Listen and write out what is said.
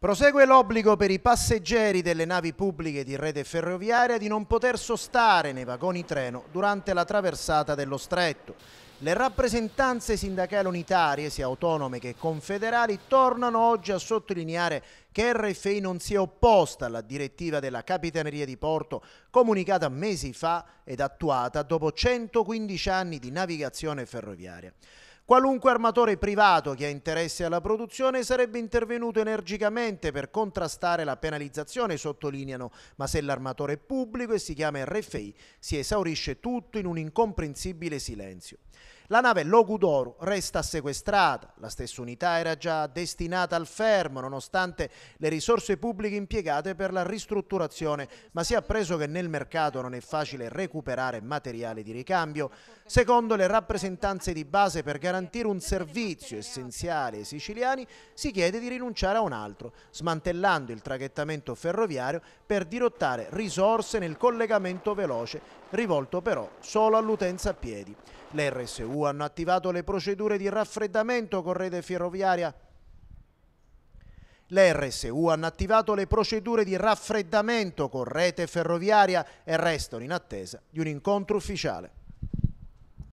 Prosegue l'obbligo per i passeggeri delle navi pubbliche di rete ferroviaria di non poter sostare nei vagoni treno durante la traversata dello stretto. Le rappresentanze sindacali unitarie, sia autonome che confederali, tornano oggi a sottolineare che RFI non si è opposta alla direttiva della Capitaneria di Porto comunicata mesi fa ed attuata dopo 115 anni di navigazione ferroviaria. Qualunque armatore privato che ha interesse alla produzione sarebbe intervenuto energicamente per contrastare la penalizzazione, sottolineano, ma se l'armatore è pubblico e si chiama RFI, si esaurisce tutto in un incomprensibile silenzio. La nave Logudoru resta sequestrata, la stessa unità era già destinata al fermo nonostante le risorse pubbliche impiegate per la ristrutturazione, ma si è appreso che nel mercato non è facile recuperare materiale di ricambio. Secondo le rappresentanze di base per garantire un servizio essenziale ai siciliani si chiede di rinunciare a un altro, smantellando il traghettamento ferroviario per dirottare risorse nel collegamento veloce, rivolto però solo all'utenza a piedi. Le RSU hanno attivato le procedure di raffreddamento con rete ferroviaria le RSU hanno attivato le procedure di raffreddamento con rete ferroviaria e restano in attesa di un incontro ufficiale.